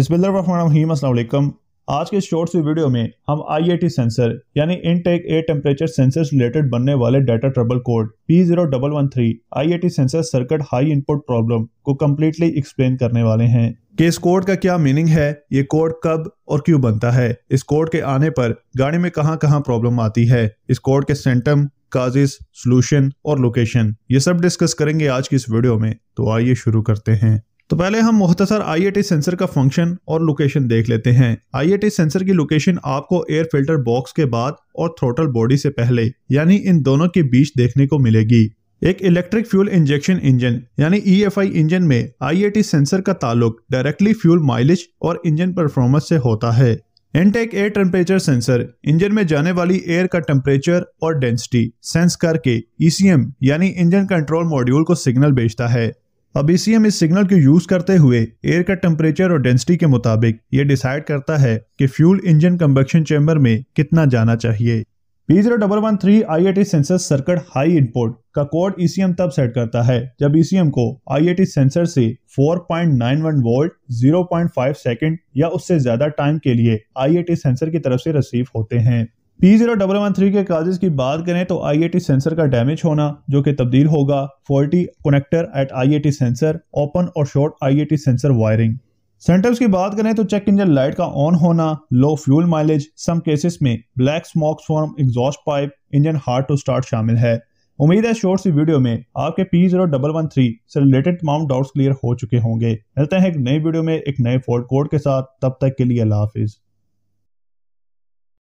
रहीम बिस्मिल्लाम आज के शॉर्ट से वीडियो में हम आईएटी सेंसर यानी intake air temperature sensor related बनने वाले data trouble code P zero double one three I sensor circuit high input problem को कम्प्लीटली एक्सप्लेन करने वाले हैं कि इस कोड का क्या मीनिंग है ये कोड कब और क्यों बनता है इस कोड के आने पर गाड़ी में कहाँ कहाँ प्रॉब्लम आती है इस कोड के सेंटम काजिज सोल्यूशन और लोकेशन ये सब डिस्कस करेंगे आज की इस वीडियो में तो आइए शुरू करते हैं तो पहले हम मुख्तसर आई सेंसर का फंक्शन और लोकेशन देख लेते हैं आई सेंसर की लोकेशन आपको एयर फिल्टर बॉक्स के बाद और थ्रोटल बॉडी से पहले यानी इन दोनों के बीच देखने को मिलेगी एक इलेक्ट्रिक फ्यूल इंजेक्शन इंजन यानी ई e इंजन में आई सेंसर का ताल्लुक डायरेक्टली फ्यूल माइलेज और इंजन परफॉर्मेंस से होता है intake air temperature sensor engine में जाने वाली एयर का टेम्परेचर और डेंसिटी सेंस करके ईसीएम e यानी इंजन कंट्रोल मॉड्यूल को सिग्नल भेजता है अब इसी हम इस सिग्नल को यूज करते हुए एयर का टेम्परेचर और डेंसिटी के मुताबिक ये डिसाइड करता है कि फ्यूल इंजन कम्बक्शन चैम्बर में कितना जाना चाहिए P zero double one three I I T sensor circuit high input का कोड ईसीएम e तब सेट करता है जब ईसीएम e को आई आई टी सेंसर से 4.91 point nine one volt 0.5 second या उससे ज्यादा टाइम के लिए आई आई टी सेंसर की तरफ से रिसीव होते हैं P zero double one three के काजेज की बात करें तो आई टी सेंसर का डैमेज होना जो कि तब्दील होगा faulty connector at I T sensor open और short I T sensor wiring symptoms की बात करें तो चेक इंजन लाइट का ऑन होना low fuel mileage some cases में black smokes form exhaust pipe engine hard to start शामिल है उम्मीद है शोर्ट सी वीडियो में आपके P zero double one three से रिलेटेड तमाम डाउट्स क्लियर हो चुके होंगे मिलते हैं एक नई वीडियो में एक नए फोर्ड कोड के साथ तब तक के लिए अल्लाह हाफिज़